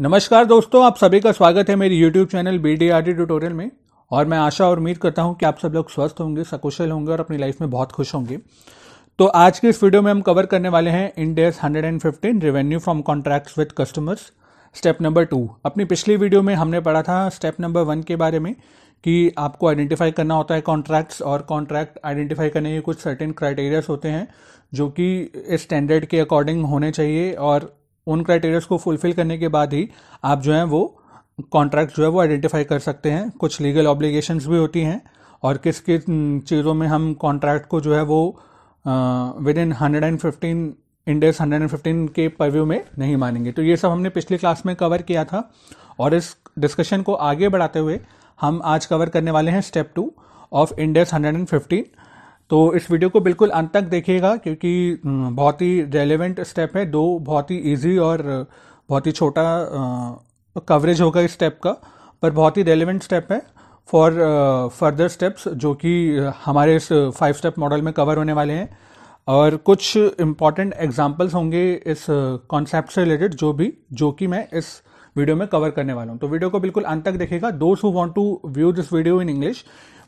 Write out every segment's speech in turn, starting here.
नमस्कार दोस्तों आप सभी का स्वागत है मेरी YouTube channel B D R D tutorial में और मैं आशा और उम्मीद करता हूँ कि आप सब लोग स्वस्थ होंगे सकुशल होंगे और अपनी लाइफ में बहुत खुश होंगे तो आज के इस वीडियो में हम कवर करने वाले हैं Ind AS fifteen revenue from contracts with customers step number two अपनी पिछली वीडियो में हमने पढ़ा था स्टेप नंबर वन के बारे में कि आपको आइडेंटिफाई करना होता है कॉन्ट्रैक्ट्स और कॉन्ट्रैक्ट आइडेंटिफाई करने के कुछ सर्टेन क्राइटेरियाज होते हैं जो कि स्टैंडर्ड के अकॉर्डिंग होने चाहिए और उन क्राइटेरियाज को फुलफिल करने के बाद ही आप जो है वो कॉन्ट्रैक्ट जो है वो आइडेंटिफाई कर सकते हैं कुछ लीगल ऑब्लिगेशंस भी होती हैं और किस किस चीज़ों में हम कॉन्ट्रैक्ट को जो है वो within hundred and fifteen index hundred and fifteen के परव्यू में नहीं मानेंगे तो ये सब हमने पिछली क्लास में कवर किया था और इस डिस्कशन को आगे बढ़ाते हुए हम आज कवर करने वाले हैं step two of index hundred and fifteen तो इस वीडियो को बिल्कुल अंत तक देखिएगा क्योंकि बहुत ही रेलेवेंट स्टेप है दो बहुत ही ईजी और बहुत ही छोटा कवरेज होगा इस स्टेप का पर बहुत ही रेलिवेंट स्टेप है फॉर फर्दर स्टेप्स जो कि हमारे इस फाइव स्टेप मॉडल में कवर होने वाले हैं और कुछ इम्पॉर्टेंट एग्जाम्पल्स होंगे इस कॉन्सेप्ट से रिलेटेड जो भी जो कि मैं इस वीडियो में कवर करने वाला हूँ तो वीडियो को बिल्कुल अंत तक देखेगा those who want to view this video in English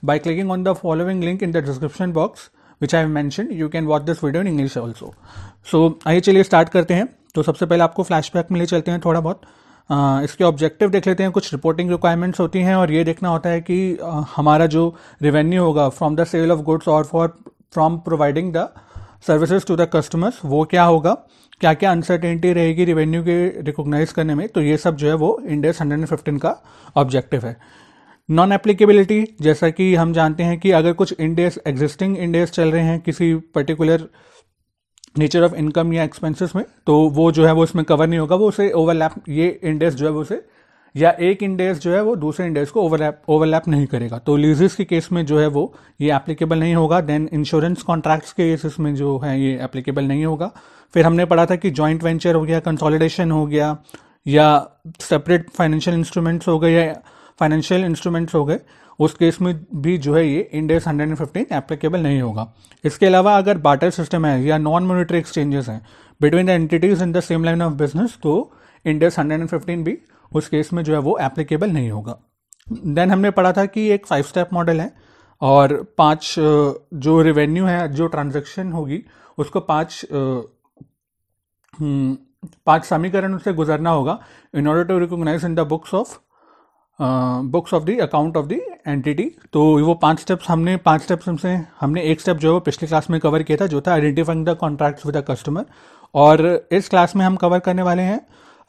by clicking on the following link in the description box which I have mentioned. You can watch this video in English also. So आइए चलिए start करते हैं तो सबसे पहले आपको flashback में ले चलते हैं थोड़ा बहुत इसके ऑब्जेक्टिव देख लेते हैं कुछ रिपोर्टिंग रिक्वायरमेंट्स होती हैं और ये देखना होता है कि हमारा जो रेवेन्यू होगा from the sale of goods और for from providing the services to the customers वो क्या होगा क्या क्या अनसर्टेनिटी रहेगी रेवेन्यू के रिकोगनाइज करने में तो ये सब जो है वो इंडेस 115 का ऑब्जेक्टिव है नॉन एप्लीकेबिलिटी जैसा कि हम जानते हैं कि अगर कुछ इंडेस एग्जिस्टिंग इंडेस चल रहे हैं किसी पर्टिकुलर नेचर ऑफ इनकम या एक्सपेंसेस में तो वो जो है वो इसमें कवर नहीं होगा वो उसे ओवरलैप ये इंडेस जो है वो उसे या एक इंडेस जो है वो दूसरे इंडेस को ओवरलैप ओवरलैप नहीं करेगा तो लीजिस के केस में जो है वो ये एप्लीकेबल नहीं होगा देन इंश्योरेंस कॉन्ट्रैक्ट्स के केसेस में जो है ये एप्लीकेबल नहीं होगा फिर हमने पढ़ा था कि जॉइंट वेंचर हो गया कंसोलिडेशन हो गया या सेपरेट फाइनेंशियल इंस्ट्रूमेंट्स हो गए या फाइनेंशियल इंस्ट्रूमेंट्स हो गए उस केस में भी जो है ये इंडेक्स फिफ्टीन एप्लीकेबल नहीं होगा इसके अलावा अगर बाटर सिस्टम है या नॉन मोनिटरी एक्सचेंजेस हैं between the entities in the same line of business तो इंडेक्स हंड्रेड एंड फिफ्टीन भी उस केस में जो है वो एप्लीकेबल नहीं होगा देन हमने पढ़ा था कि एक फाइव स्टेप मॉडल है और पांच जो रिवेन्यू है जो ट्रांजेक्शन होगी उसको पांच हम्म, पांच समीकरण से गुजरना होगा in order to recognise in the books of books of the account of the entity तो वो पांच स्टेप्स हमने पांच स्टेप्स हमसे हमने एक स्टेप जो है वो पिछले क्लास में कवर किया था जो था identifying the contract with the customer और इस क्लास में हम कवर करने वाले हैं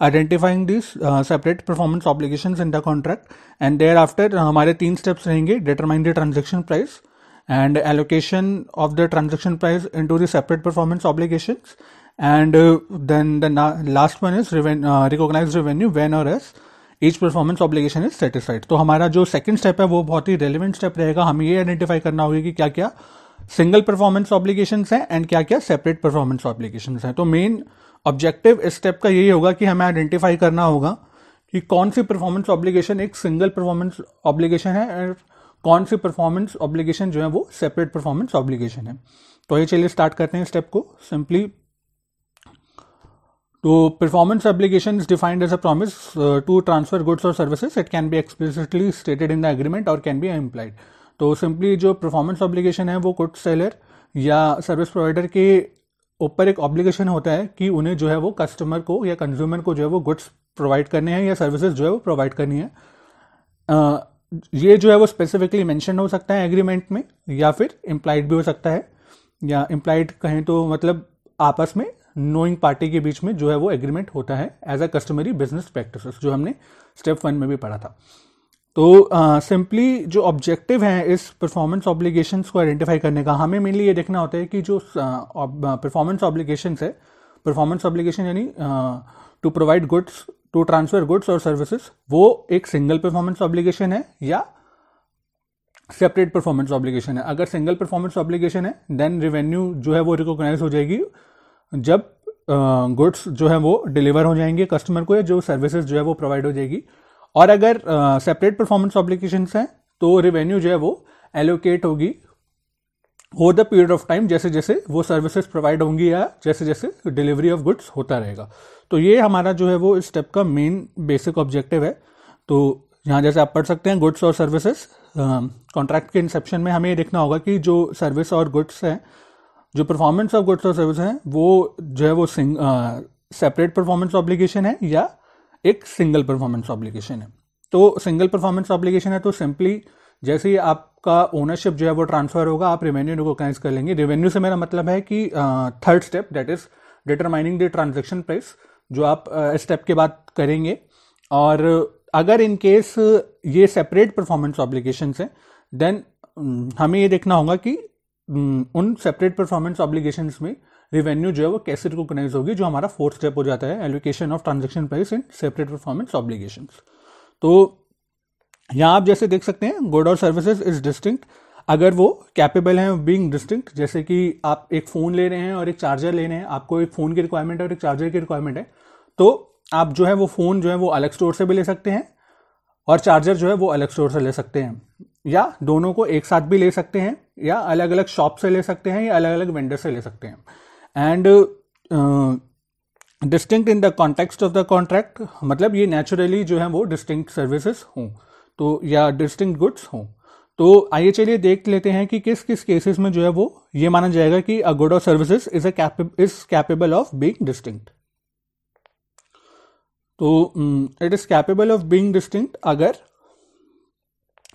identifying this separate performance obligation in the contract and thereafter हमारे तीन स्टेप्स रहेंगे determine the transaction price and allocation of the transaction price into the separate performance obligation and then the last one is recognise revenue when or as each performance obligation is satisfied तो हमारा जो second step है वो बहुत ही relevant step रहेगा हमें ये आइडेंटिफाई करना होगा कि क्या क्या सिंगल परफॉर्मेंस ऑब्लिगेशन है एंड क्या क्या सेपरेट परफॉर्मेंस ऑब्लिगेशन है तो मेन ऑब्जेक्टिव इस स्टेप का यही होगा कि हमें आइडेंटिफाई करना होगा कि कौन सी परफॉर्मेंस ऑब्लिगेशन एक सिंगल परफॉर्मेंस ऑब्लिगेशन है एंड कौन सी परफॉर्मेंस ऑब्लिगेशन जो है वो सेपरेट परफॉर्मेंस ऑब्लिगेशन है तो ये चलिए स्टार्ट करते हैं स्टेप को सिंपली Uh, तो performance application is defined as a promise to transfer goods और services it can be explicitly stated in the agreement or can be be तो सिंपली जो परफॉर्मेंस ऑब्लिगेशन है वो गुड सेलर या service provider के ऊपर एक ऑब्लिगेशन होता है कि उन्हें जो है वो कस्टमर को या कंज्यूमर को जो है वो गुड्स प्रोवाइड करने हैं या सर्विसेज जो है वो प्रोवाइड करनी है ये जो है वो स्पेसिफिकली मैंशन हो सकता है एग्रीमेंट में या फिर इम्प्लाइड भी हो सकता है या इम्प्लाइड कहें तो मतलब आपस में नोइंग पार्टी के बीच में जो है वो एग्रीमेंट होता है as a customary business practice जो हमने स्टेप वन में भी पढ़ा था तो सिंपली uh, जो ऑब्जेक्टिव है इस परफॉर्मेंस ऑब्लिगेशन को आइडेंटिफाई करने का हमें मेनली ये देखना होता है कि जो परफॉर्मेंस ऑब्लिगेशन है परफॉर्मेंस ऑब्लिगेशन यानी to provide goods to transfer goods और सर्विसेज वो एक सिंगल परफॉर्मेंस ऑब्लिगेशन है या सेपरेट परफॉर्मेंस ऑब्लिगेशन है अगर सिंगल परफॉर्मेंस ऑब्लिगेशन है देन रिवेन्यू जो है वो रिकॉग्नाइज हो जाएगी जब गुड्स जो है वो डिलीवर हो जाएंगे कस्टमर को या जो सर्विसेज जो है वो प्रोवाइड हो जाएगी और अगर सेपरेट परफॉर्मेंस ऑब्लिकेशन हैं तो रेवेन्यू जो है वो एलोकेट होगी over the period of time जैसे जैसे वो सर्विसेज प्रोवाइड होंगी या जैसे जैसे डिलीवरी ऑफ गुड्स होता रहेगा तो ये हमारा जो है वो इस स्टेप का मेन बेसिक ऑब्जेक्टिव है तो यहाँ जैसे आप पढ़ सकते हैं गुड्स और सर्विसेज कॉन्ट्रैक्ट के इंसेप्शन में हमें ये देखना होगा कि जो सर्विस और गुड्स हैं जो परफॉर्मेंस ऑफ गुड्स और सर्विस हैं वो जो है वो सिंग सेपरेट परफॉर्मेंस ऑब्लिगेशन है या एक सिंगल परफॉर्मेंस ऑब्लिगेशन है तो सिंगल परफॉर्मेंस ऑब्लिगेशन है तो सिंपली जैसे ही आपका ओनरशिप जो है वो ट्रांसफर होगा आप रेवेन्यू रिकोगनाइज कर लेंगे रेवेन्यू से मेरा मतलब है कि third step that is determining the transaction price जो आप स्टेप uh, के बाद करेंगे और अगर इन केस ये सेपरेट परफॉर्मेंस ऑब्लिगेशन हैं देन हमें ये देखना होगा कि हम्म, उन सेपरेट परफॉर्मेंस ऑब्लिगेशन में रिवेन्यू जो है वो कैसे रिकोगनाइज होगी जो हमारा फोर्थ स्टेप हो जाता है allocation of transaction price in separate performance obligation तो यहाँ आप जैसे देख सकते हैं गुड और सर्विसेज इज डिस्टिंक्ट अगर वो कैपेबल हैं बीइंग डिस्टिंक्ट जैसे कि आप एक फ़ोन ले रहे हैं और एक चार्जर ले रहे हैं आपको एक फ़ोन की रिक्वायरमेंट है और एक चार्जर की रिक्वायरमेंट है तो आप जो है वो फ़ोन जो है वो अलग स्टोर से भी ले सकते हैं और चार्जर जो है वो अलग स्टोर से ले सकते हैं या दोनों को एक साथ भी ले सकते हैं या अलग अलग शॉप से ले सकते हैं या अलग अलग वेंडर से ले सकते हैं and distinct in the context of the contract मतलब ये नेचुरली जो है वो डिस्टिंक्ट सर्विसेज हों तो या डिस्टिंक्ट गुड्स हों तो आइए चलिए देख लेते हैं कि किस किस केसेस में जो है वो ये माना जाएगा कि अ गुड और services is is capable of being distinct तो it is capable of being distinct अगर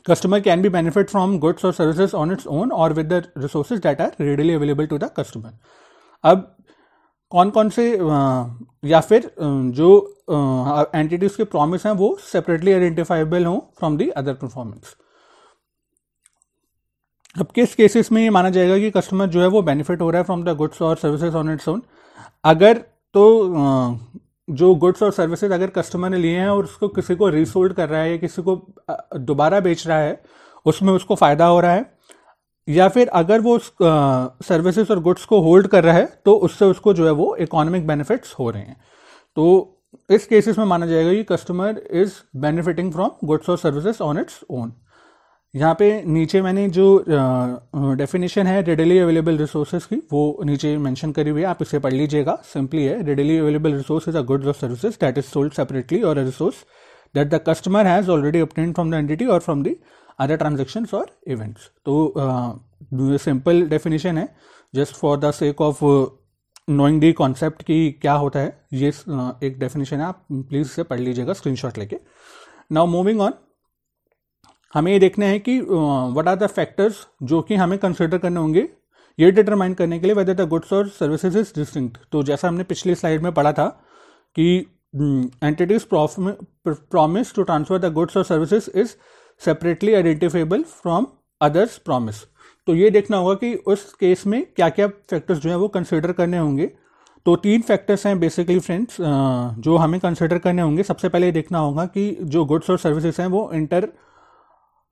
customer can be benefit from goods और सर्विसेज ऑन इट्स ओन और with the resources that are readily available to the customer अब कौन कौन से या फिर जो एंटिटीज के प्रॉमिस हैं वो सेपरेटली आइडेंटिफाइबल हों फ्रॉम दी अदर परफॉर्मेंस अब किस केसेस में ये माना जाएगा कि कस्टमर जो है वो बेनिफिट हो रहा है फ्रॉम द गुड्स और सर्विसेज ऑन इट्स ओन अगर तो जो गुड्स और सर्विसेज अगर कस्टमर ने लिए हैं और उसको किसी को रीसोल्ड कर रहा है या किसी को दोबारा बेच रहा है उसमें उसको फ़ायदा हो रहा है या फिर अगर वो सर्विसेज और गुड्स को होल्ड कर रहा है तो उससे उसको जो है वो इकोनॉमिक बेनिफिट्स हो रहे हैं तो इस केसेस में माना जाएगा कि customer is benefiting from goods और सर्विसेज ऑन इट्स ओन यहाँ पे नीचे मैंने जो डेफिनेशन है रेडली अवेलेबल रिसोर्सेज की वो नीचे मेंशन करी हुई है आप इसे पढ़ लीजिएगा सिंपली है readily available resources are goods और services that is sold separately और resource that the customer has already obtained from the entity और फ्रॉम दी अदर ट्रांजेक्शन और इवेंट्स तो सिंपल डेफिनेशन है just for the sake of knowing the concept की क्या होता है ये एक डेफिनेशन है आप प्लीज़ इसे पढ़ लीजिएगा स्क्रीनशॉट लेके नाउ मूविंग ऑन हमें ये देखना है कि वट आर द फैक्टर्स जो कि हमें कंसिडर करने होंगे ये डिटरमाइन करने के लिए वेदर द गुड्स और सर्विसेज इज डिस्टिंक्ट तो जैसा हमने पिछले स्लाइड में पढ़ा था कि entities promise to transfer the goods और services is separately identifiable from others promise तो ये देखना होगा कि उस केस में क्या क्या फैक्टर्स जो हैं वो कंसिडर करने होंगे तो तीन फैक्टर्स हैं बेसिकली फ्रेंड्स जो हमें कंसिडर करने होंगे सबसे पहले देखना होगा कि जो गुड्स और सर्विसेज हैं वो इंटर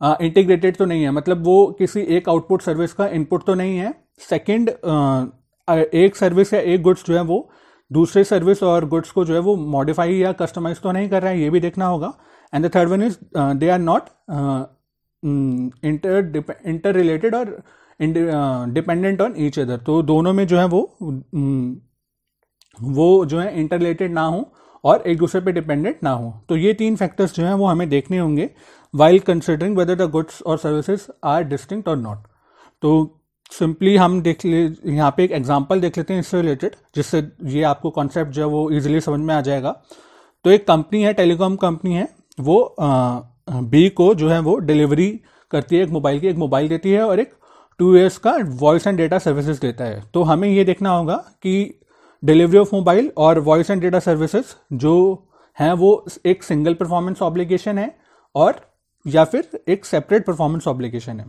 इंटीग्रेटेड हाँ, तो नहीं है मतलब वो किसी एक आउटपुट सर्विस का इनपुट तो नहीं है सेकंड एक सर्विस या एक गुड्स जो है वो दूसरे सर्विस और गुड्स को जो है वो मॉडिफाई या कस्टमाइज तो नहीं कर रहा है ये भी देखना होगा and the third one is they are not inter inter related और डिपेंडेंट ऑन ईच अदर तो दोनों में जो है वो वो जो है इंटर रिलेटेड ना हो और एक दूसरे पे डिपेंडेंट ना हो तो ये तीन फैक्टर्स जो हैं वो हमें देखने होंगे while considering whether the goods और services are distinct or not तो सिंपली हम देख ले यहाँ पे एक एग्जाम्पल देख लेते हैं इससे रिलेटेड जिससे ये आपको कॉन्सेप्ट जो है वो ईजिली समझ में आ जाएगा तो एक कंपनी है टेलीकॉम कंपनी है वो आ, बी को जो है वो डिलीवरी करती है एक मोबाइल की एक मोबाइल देती है और एक टू ईयर्स का वॉइस एंड डेटा सर्विसेज देता है तो हमें ये देखना होगा कि डिलीवरी ऑफ मोबाइल और वॉइस एंड डेटा सर्विसेज जो हैं वो एक सिंगल परफॉर्मेंस ऑब्लिगेशन है और या फिर एक सेपरेट परफॉर्मेंस ऑब्लिगेशन है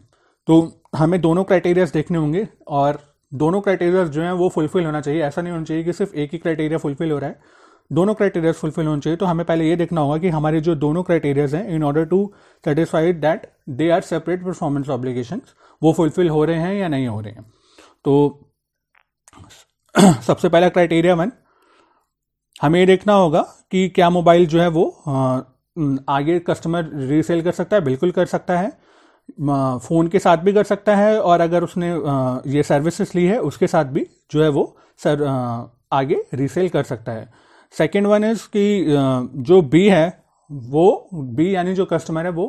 तो हमें दोनों क्राइटेरियाज देखने होंगे और दोनों क्राइटेरियाज जो हैं वो फुलफिल होना चाहिए ऐसा नहीं होना चाहिए कि सिर्फ एक ही क्राइटेरिया फुलफिल हो रहा है दोनों क्राइटेरियाज फुलफिल होने चाहिए तो हमें पहले ये देखना होगा कि हमारे जो दोनों क्राइटेरियाज हैं in order to satisfied that they are separate performance obligation वो फुलफिल हो रहे हैं या नहीं हो रहे हैं तो सबसे पहला क्राइटेरिया वन हमें ये देखना होगा कि क्या मोबाइल जो है वो हाँ, आगे कस्टमर रीसेल कर सकता है बिल्कुल कर सकता है फ़ोन के साथ भी कर सकता है और अगर उसने ये सर्विसेज ली है उसके साथ भी जो है वो सर आगे रीसेल कर सकता है सेकेंड वन इज़ कि जो बी है वो बी यानी जो कस्टमर है वो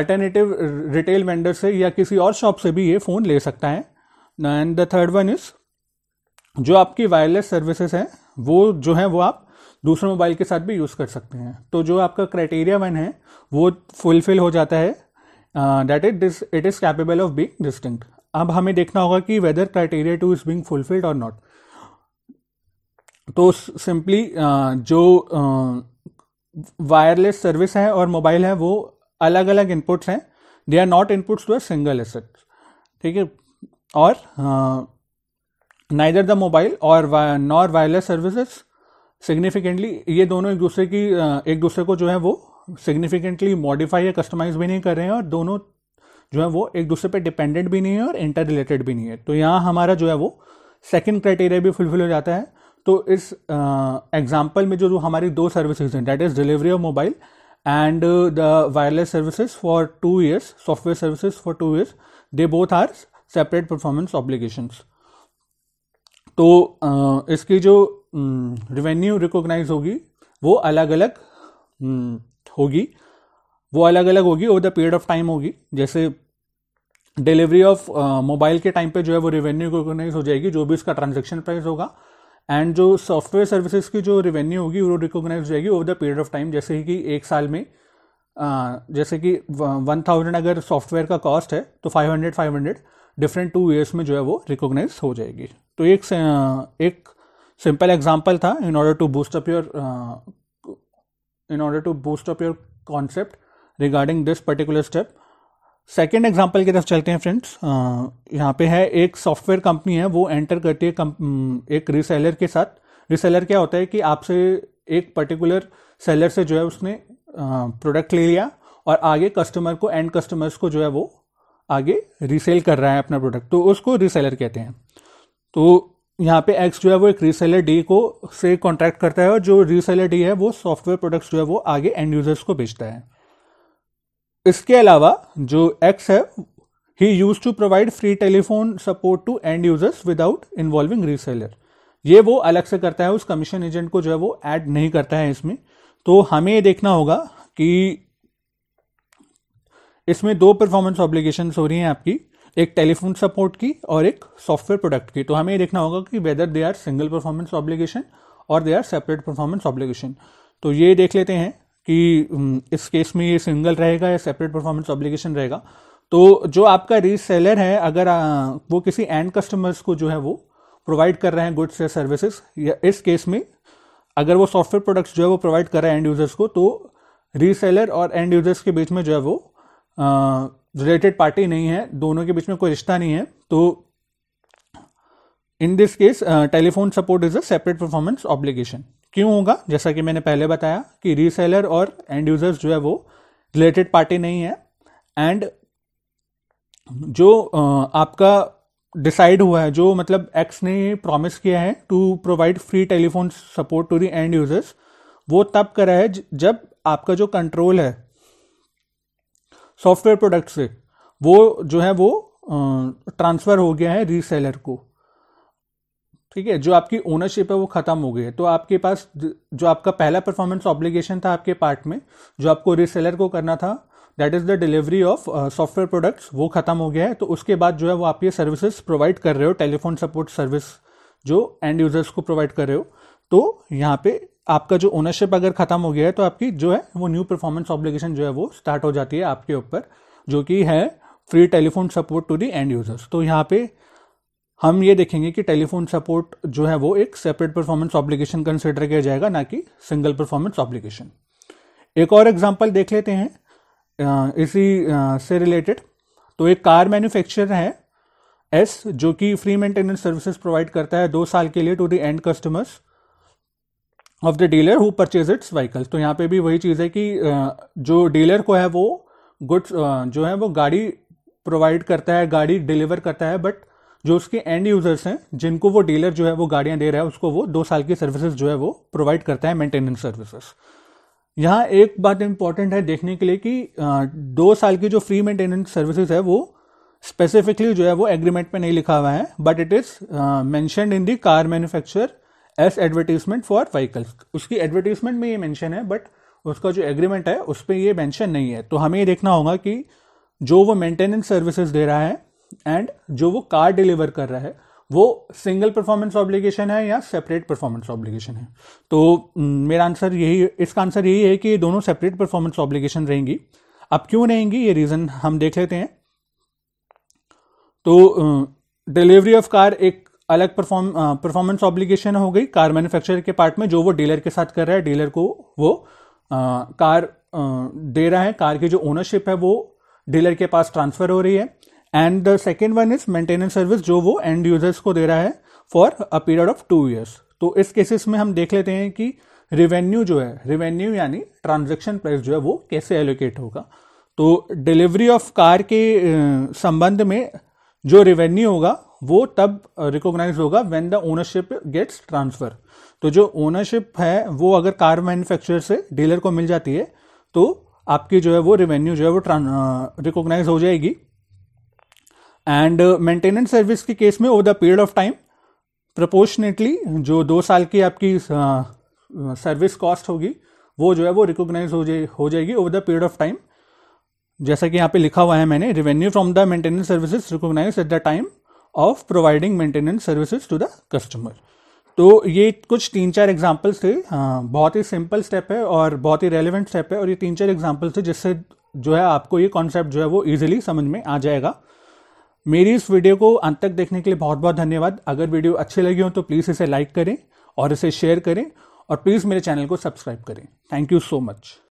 अल्टरनेटिव रिटेल वेंडर से या किसी और शॉप से भी ये फ़ोन ले सकता है and the third one is जो आपकी वायरलेस सर्विसेज हैं वो जो है वो आप दूसरे मोबाइल के साथ भी यूज़ कर सकते हैं तो जो आपका क्राइटेरिया वन है वो फुलफिल हो जाता है that it dis it is capable of being distinct अब हमें देखना होगा कि whether criteria two is being fulfilled or not तो सिंपली uh, जो वायरलेस uh, सर्विस है और मोबाइल है वो अलग अलग इनपुट्स हैं they are not inputs to a single asset ठीक है और नाइदर द मोबाइल और नॉर वायरलेस सर्विसेज सिग्निफिकेंटली ये दोनों एक दूसरे की एक दूसरे को जो है वो सिग्निफिकेंटली मॉडिफाई या कस्टमाइज भी नहीं कर रहे हैं और दोनों जो है वो एक दूसरे पे डिपेंडेंट भी नहीं है और इंटर रिलेटेड भी नहीं है तो यहाँ हमारा जो है वो सेकेंड क्राइटेरिया भी फुलफिल हो जाता है तो इस एग्जाम्पल में जो जो हमारी दो सर्विसेज हैं that is delivery of mobile and the wireless services for two years software services for two years they both are separate performance obligations तो uh, इसकी जो रिवेन्यू हम्म, रिकोगनाइज होगी वो अलग अलग हम्म, होगी वो अलग अलग होगी over the period of time होगी जैसे डिलीवरी ऑफ मोबाइल के टाइम पे जो है वो रिवेन्यू रिकोगनाइज हो जाएगी जो भी उसका ट्रांजेक्शन प्राइस होगा एंड जो सॉफ्टवेयर सर्विसेज की जो रिवेन्यू होगी वो रिकोगनाइज हो जाएगी over the period of time जैसे कि एक साल में uh, जैसे कि वन थाउजेंड अगर सॉफ्टवेयर का कॉस्ट है तो five hundred five hundred different two years में जो है वो रिकोगनाइज हो जाएगी तो एक एक सिंपल एग्जाम्पल था in order to boost up your in order to boost up your concept regarding this particular step second example की तरफ चलते हैं फ्रेंड्स uh, यहाँ पे है एक सॉफ्टवेयर कंपनी है वो एंटर करती है um, एक रीसेलर के साथ रीसेलर क्या होता है कि आपसे एक पर्टिकुलर सेलर से जो है उसने प्रोडक्ट uh, ले लिया और आगे कस्टमर को एंड कस्टमर्स को जो है वो आगे रीसेल कर रहा है अपना प्रोडक्ट तो उसको रीसेलर कहते हैं तो यहाँ पे एक्स जो है वो एक रीसेलर डी को से कॉन्ट्रैक्ट करता है और जो रीसेलर डी है वो सॉफ्टवेयर प्रोडक्ट्स जो है वो आगे एंड यूजर्स को बेचता है इसके अलावा जो एक्स है he use to provide free telephone support to end users without involving reseller ये वो अलग से करता है उस कमीशन एजेंट को जो है वो ऐड नहीं करता है इसमें तो हमें ये देखना होगा कि इसमें दो परफॉर्मेंस ऑब्लिगेशन हो रही हैं आपकी एक टेलीफोन सपोर्ट की और एक सॉफ्टवेयर प्रोडक्ट की तो हमें ये देखना होगा कि whether they are single performance obligation or they are separate performance obligation तो ये देख लेते हैं कि इस केस में ये सिंगल रहेगा या सेपरेट परफॉर्मेंस ऑब्लिगेशन रहेगा तो जो आपका रीसेलर है अगर आ, वो किसी एंड कस्टमर्स को जो है वो प्रोवाइड कर रहे हैं गुड्स या सर्विसेज या इस केस में अगर वो सॉफ्टवेयर प्रोडक्ट्स जो है वो प्रोवाइड कर रहे हैं एंड यूजर्स को तो रीसेलर और एंड यूजर्स के बीच में जो है वो रिलेटेड पार्टी नहीं है दोनों के बीच में कोई रिश्ता नहीं है तो in this case telephone support is a separate performance obligation क्यों होगा जैसा कि मैंने पहले बताया कि रीसेलर और एंड यूजर्स जो है वो रिलेटेड पार्टी नहीं है एंड जो uh, आपका डिसाइड हुआ है जो मतलब एक्स ने प्रॉमिस किया है to provide free telephone support to the end users वो तब करा है जब आपका जो कंट्रोल है सॉफ्टवेयर प्रोडक्ट से वो जो है वो ट्रांसफ़र हो गया है रीसेलर को ठीक है जो आपकी ओनरशिप है वो ख़त्म हो गई है तो आपके पास जो आपका पहला परफॉर्मेंस ऑब्लिगेशन था आपके पार्ट में जो आपको रीसेलर को करना था that is the delivery of software products वो ख़त्म हो गया है तो उसके बाद जो है वो आप ये सर्विसेज प्रोवाइड कर रहे हो टेलीफोन सपोर्ट सर्विस जो एंड यूज़र्स को प्रोवाइड कर रहे हो तो यहाँ पे आपका जो ओनरशिप अगर खत्म हो गया है तो आपकी जो है वो न्यू परफॉर्मेंस ऑब्लिगेशन जो है वो स्टार्ट हो जाती है आपके ऊपर जो कि है free telephone support to the end users तो यहाँ पे हम ये देखेंगे कि टेलीफोन सपोर्ट जो है वो एक सेपरेट परफॉर्मेंस ऑब्लिगेशन कंसिडर किया जाएगा ना कि सिंगल परफॉर्मेंस ऑब्लिगेशन एक और एग्जाम्पल देख लेते हैं इसी से रिलेटेड तो एक कार मैन्युफैक्चरर है एस जो कि फ्री मेंटेनेंस सर्विसेज प्रोवाइड करता है दो साल के लिए to the end customers of the dealer who purchase its vehicles तो यहाँ पे भी वही चीज़ है कि जो डीलर को है वो गुड्स जो है वो गाड़ी प्रोवाइड करता है गाड़ी डिलीवर करता है बट जो उसके एंड यूजर्स हैं जिनको वो डीलर जो है वो गाड़ियाँ दे रहा है उसको वो दो साल की सर्विसेज जो है वो प्रोवाइड करता है मेंटेनेंस सर्विसेज यहाँ एक बात इम्पॉर्टेंट है देखने के लिए कि दो साल की जो फ्री मेंटेनेंस सर्विसेज है वो स्पेसिफिकली जो है वो एग्रीमेंट में नहीं लिखा हुआ है but it is mentioned in the car manufacturer's advertisement for vehicles उसकी एडवर्टीजमेंट में ये मेंशन है बट उसका जो एग्रीमेंट है उस पर यह मैंशन नहीं है तो हमें ये देखना होगा कि जो वो मेंटेनेंस सर्विसेज दे रहा है एंड जो वो कार डिलीवर कर रहा है वो सिंगल परफॉर्मेंस ऑब्लिगेशन है या सेपरेट परफॉर्मेंस ऑब्लिगेशन है तो mm, मेरा आंसर यही इसका आंसर यही है कि ये दोनों सेपरेट परफॉर्मेंस ऑब्लिगेशन रहेंगी अब क्यों रहेंगी ये रीज़न हम देख लेते हैं तो डिलीवरी ऑफ कार एक अलग परफॉर्म परफॉर्मेंस ऑब्लिगेशन हो गई कार मैन्युफैक्चरर के पार्ट में जो वो डीलर के साथ कर रहा है डीलर को वो आ, कार आ, दे रहा है कार की जो ओनरशिप है वो डीलर के पास ट्रांसफर हो रही है and the second one is maintenance service जो वो एंड यूजर्स को दे रहा है for a period of two years तो इस केसेस में हम देख लेते हैं कि रिवेन्यू जो है रिवेन्यू यानी ट्रांजेक्शन प्राइस जो है वो कैसे एलोकेट होगा तो डिलीवरी ऑफ कार के संबंध में जो रिवेन्यू होगा वो तब रिकॉग्नाइज होगा when the ownership gets transfer तो जो ओनरशिप है वो अगर कार मैन्युफैक्चरर से डीलर को मिल जाती है तो आपकी जो है वो रिवेन्यू जो है वो रिकॉग्नाइज हो जाएगी एंड मेंटेनेंस सर्विस के केस में over the period of time proportionately जो दो साल की आपकी सर्विस कॉस्ट होगी वो जो है वो रिकॉग्नाइज हो जाए हो जाएगी over the period of time जैसा कि यहाँ पे लिखा हुआ है मैंने revenue from the maintenance services recognise at the time of providing maintenance services to the customer तो ये कुछ तीन चार एग्जाम्पल्स थे हाँ बहुत ही सिंपल स्टेप है और बहुत ही रेलिवेंट स्टेप है और ये तीन चार एग्जाम्पल्स थे जिससे जो है आपको ये कॉन्सेप्ट जो है वो ईजिली समझ में आ जाएगा मेरी इस वीडियो को अंत तक देखने के लिए बहुत बहुत धन्यवाद अगर वीडियो अच्छी लगी हो तो प्लीज़ इसे लाइक करें और इसे शेयर करें और प्लीज़ मेरे चैनल को सब्सक्राइब करें थैंक यू सो मच